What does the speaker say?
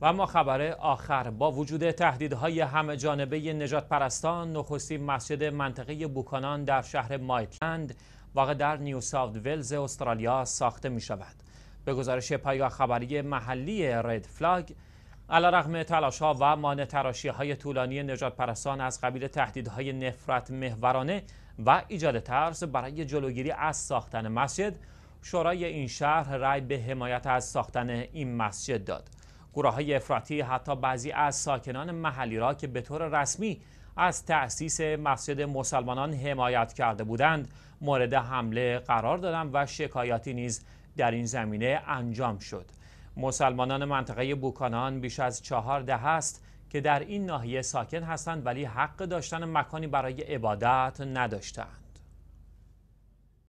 و اما خبر آخر با وجود تهدیدهای همه جانبه نجات پرستان نخستین مسجد منطقه بوکانان در شهر مایتلند واقع در نیو ساوت ولز استرالیا ساخته می شود به گزارش پایگاه خبری محلی رد فلاگ علا رقم تلاش ها و مانه تراشی های طولانی نجات پرستان از قبیل تهدیدهای نفرت محورانه و ایجاد ترس برای جلوگیری از ساختن مسجد شورای این شهر رای به حمایت از ساختن این مسجد داد گروه های افراطی حتی بعضی از ساکنان محلی را که به طور رسمی از تأسیس مسجد مسلمانان حمایت کرده بودند مورد حمله قرار دادند و شکایاتی نیز در این زمینه انجام شد مسلمانان منطقه بوکانان بیش از چهار ده است که در این ناحیه ساکن هستند ولی حق داشتن مکانی برای عبادت نداشتند